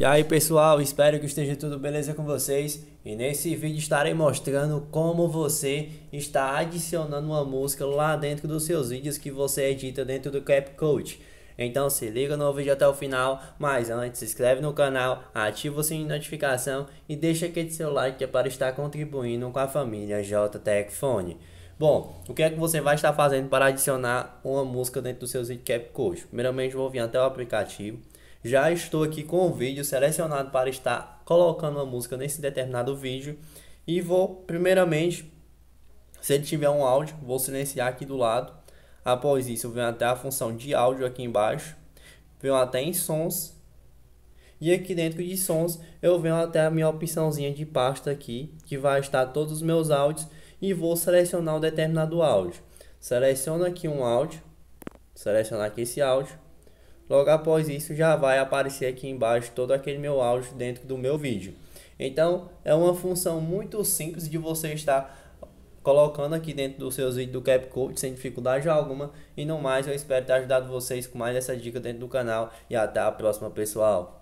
E aí pessoal, espero que esteja tudo beleza com vocês e nesse vídeo estarei mostrando como você está adicionando uma música lá dentro dos seus vídeos que você edita dentro do CapCut. Então se liga no vídeo até o final, mas antes se inscreve no canal, ativa o sininho de notificação e deixa aquele seu like que é para estar contribuindo com a família JTech Bom, o que é que você vai estar fazendo para adicionar uma música dentro dos seus vídeos CapCut? Primeiramente vou vir até o aplicativo já estou aqui com o vídeo selecionado para estar colocando uma música nesse determinado vídeo. E vou, primeiramente, se ele tiver um áudio, vou silenciar aqui do lado. Após isso, eu venho até a função de áudio aqui embaixo. Venho até em sons. E aqui dentro de sons, eu venho até a minha opçãozinha de pasta aqui, que vai estar todos os meus áudios. E vou selecionar um determinado áudio. Seleciono aqui um áudio. Selecionar aqui esse áudio Logo após isso já vai aparecer aqui embaixo todo aquele meu áudio dentro do meu vídeo. Então é uma função muito simples de você estar colocando aqui dentro dos seus vídeos do CapCut sem dificuldade alguma. E no mais eu espero ter ajudado vocês com mais essa dica dentro do canal e até a próxima pessoal.